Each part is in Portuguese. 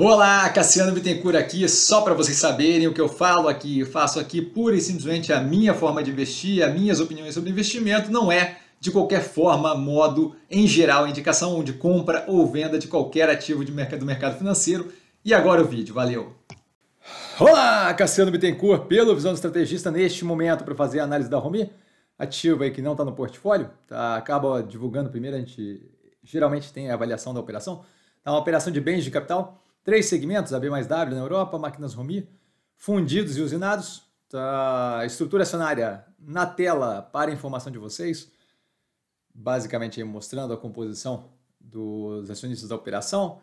Olá, Cassiano Bittencourt aqui, só para vocês saberem o que eu falo aqui, eu faço aqui pura e simplesmente a minha forma de investir, as minhas opiniões sobre investimento, não é de qualquer forma, modo, em geral, indicação de compra ou venda de qualquer ativo de mercado, do mercado financeiro. E agora o vídeo, valeu! Olá, Cassiano Bittencourt, pelo Visão do Estrategista, neste momento para fazer a análise da Romi, ativo aí que não está no portfólio, tá, acaba divulgando primeiro, a gente geralmente tem a avaliação da operação, é tá uma operação de bens de capital, Três segmentos, AB mais W na Europa, máquinas Romi, fundidos e usinados. Tá, estrutura acionária na tela para informação de vocês, basicamente mostrando a composição dos acionistas da operação.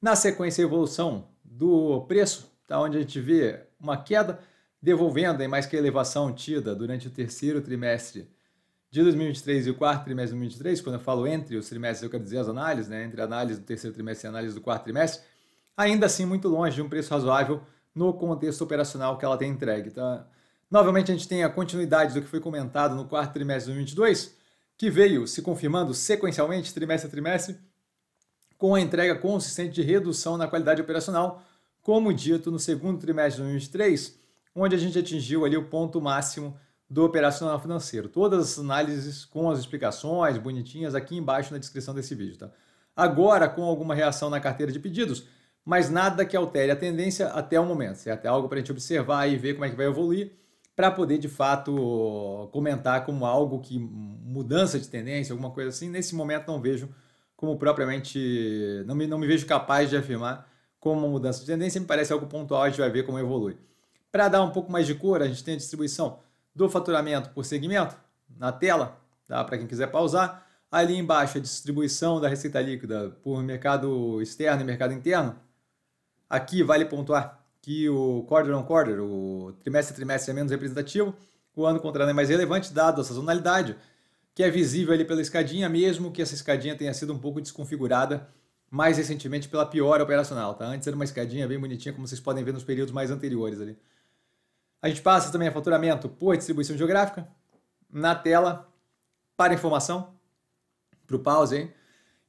Na sequência, a evolução do preço, tá, onde a gente vê uma queda, devolvendo em mais que a elevação tida durante o terceiro trimestre de 2023 e o quarto trimestre de 2023, quando eu falo entre os trimestres, eu quero dizer as análises, né? entre a análise do terceiro trimestre e a análise do quarto trimestre, ainda assim muito longe de um preço razoável no contexto operacional que ela tem entregue. Tá? Novamente, a gente tem a continuidade do que foi comentado no quarto trimestre de 2022, que veio se confirmando sequencialmente, trimestre a trimestre, com a entrega consistente de redução na qualidade operacional, como dito no segundo trimestre de 2023, onde a gente atingiu ali o ponto máximo do operacional financeiro. Todas as análises com as explicações bonitinhas aqui embaixo na descrição desse vídeo. Tá? Agora, com alguma reação na carteira de pedidos, mas nada que altere a tendência até o momento, certo? É algo para a gente observar e ver como é que vai evoluir para poder de fato comentar como algo que mudança de tendência, alguma coisa assim. Nesse momento não vejo como propriamente, não me, não me vejo capaz de afirmar como uma mudança de tendência, me parece algo pontual, a gente vai ver como evolui. Para dar um pouco mais de cor, a gente tem a distribuição do faturamento por segmento na tela, tá? para quem quiser pausar. Ali embaixo a distribuição da receita líquida por mercado externo e mercado interno Aqui vale pontuar que o quarter on quarter, o trimestre a trimestre é menos representativo, o ano contra ano é mais relevante, dado a sazonalidade, que é visível ali pela escadinha, mesmo que essa escadinha tenha sido um pouco desconfigurada mais recentemente pela piora operacional. Tá? Antes era uma escadinha bem bonitinha, como vocês podem ver nos períodos mais anteriores ali. A gente passa também a faturamento por distribuição geográfica na tela para informação, para o pause. Hein?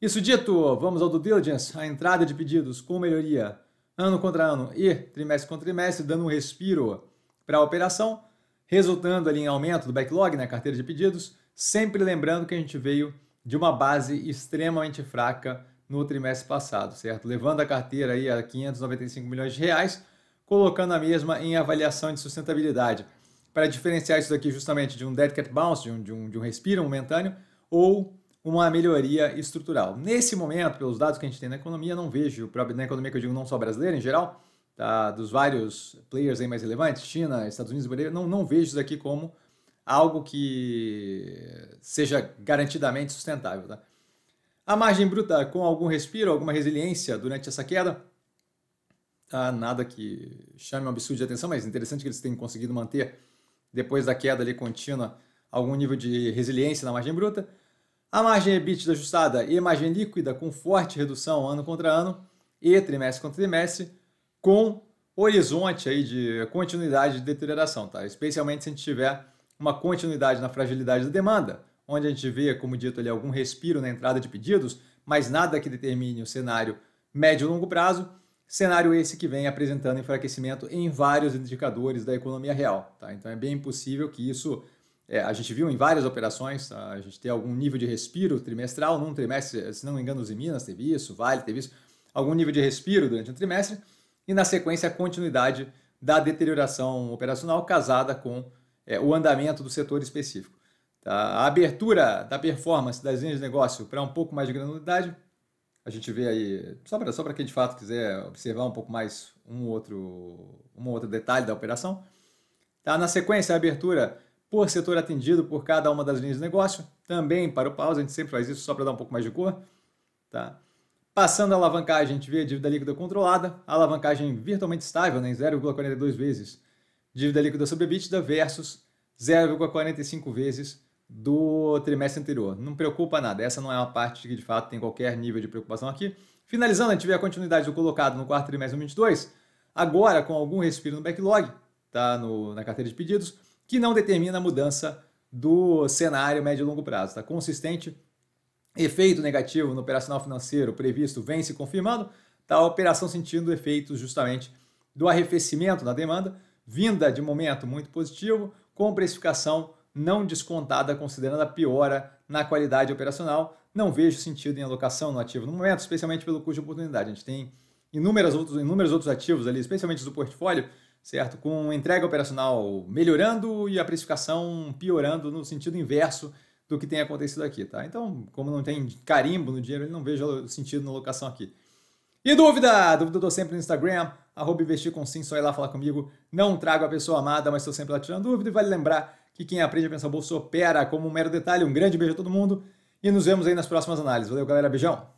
Isso dito, vamos ao do diligence, a entrada de pedidos com melhoria ano contra ano e trimestre contra trimestre, dando um respiro para a operação, resultando ali em aumento do backlog na né, carteira de pedidos, sempre lembrando que a gente veio de uma base extremamente fraca no trimestre passado, certo? Levando a carteira aí a 595 milhões de reais, colocando a mesma em avaliação de sustentabilidade. Para diferenciar isso daqui justamente de um dead cat bounce, de um, de um, de um respiro momentâneo, ou uma melhoria estrutural. Nesse momento, pelos dados que a gente tem na economia, não vejo, na economia que eu digo não só brasileira em geral, tá, dos vários players aí mais relevantes, China, Estados Unidos, Brasil, não, não vejo isso daqui como algo que seja garantidamente sustentável. Tá? A margem bruta com algum respiro, alguma resiliência durante essa queda, tá? nada que chame um absurdo de atenção, mas interessante que eles tenham conseguido manter, depois da queda ali contínua, algum nível de resiliência na margem bruta. A margem EBITDA ajustada e a margem líquida com forte redução ano contra ano e trimestre contra trimestre, com horizonte aí de continuidade de deterioração, tá? Especialmente se a gente tiver uma continuidade na fragilidade da demanda, onde a gente vê, como dito ali, algum respiro na entrada de pedidos, mas nada que determine o cenário médio e longo prazo. Cenário esse que vem apresentando enfraquecimento em vários indicadores da economia real. Tá? Então é bem possível que isso é, a gente viu em várias operações, tá? a gente tem algum nível de respiro trimestral, num trimestre, se não me engano, os Minas teve isso, Vale teve isso, algum nível de respiro durante um trimestre, e na sequência a continuidade da deterioração operacional casada com é, o andamento do setor específico. Tá? A abertura da performance das linhas de negócio para um pouco mais de granularidade, a gente vê aí, só para só quem de fato quiser observar um pouco mais um outro, um outro detalhe da operação. Tá? Na sequência, a abertura por setor atendido por cada uma das linhas de negócio, também para o pause a gente sempre faz isso só para dar um pouco mais de cor. Tá? Passando a alavancagem, a gente vê a dívida líquida controlada, a alavancagem virtualmente estável, né, 0,42 vezes dívida líquida sobre EBITDA versus 0,45 vezes do trimestre anterior. Não preocupa nada, essa não é uma parte que de fato tem qualquer nível de preocupação aqui. Finalizando, a gente vê a continuidade do colocado no quarto trimestre de 2022, agora com algum respiro no backlog, tá no, na carteira de pedidos, que não determina a mudança do cenário médio e longo prazo. Está consistente. Efeito negativo no operacional financeiro previsto vem se confirmando, está a operação sentindo efeitos justamente do arrefecimento da demanda, vinda de momento muito positivo, com precificação não descontada, considerando a piora na qualidade operacional. Não vejo sentido em alocação no ativo no momento, especialmente pelo custo de oportunidade. A gente tem inúmeros outros, inúmeros outros ativos ali, especialmente do portfólio, certo? Com entrega operacional melhorando e a precificação piorando no sentido inverso do que tem acontecido aqui, tá? Então, como não tem carimbo no dinheiro, ele não vejo sentido na locação aqui. E dúvida? Dúvida eu tô sempre no Instagram, arroba investir com sim, só ir lá falar comigo. Não trago a pessoa amada, mas estou sempre lá tirando dúvida. E vale lembrar que quem aprende a pensar bolsa opera como um mero detalhe. Um grande beijo a todo mundo e nos vemos aí nas próximas análises. Valeu, galera. Beijão!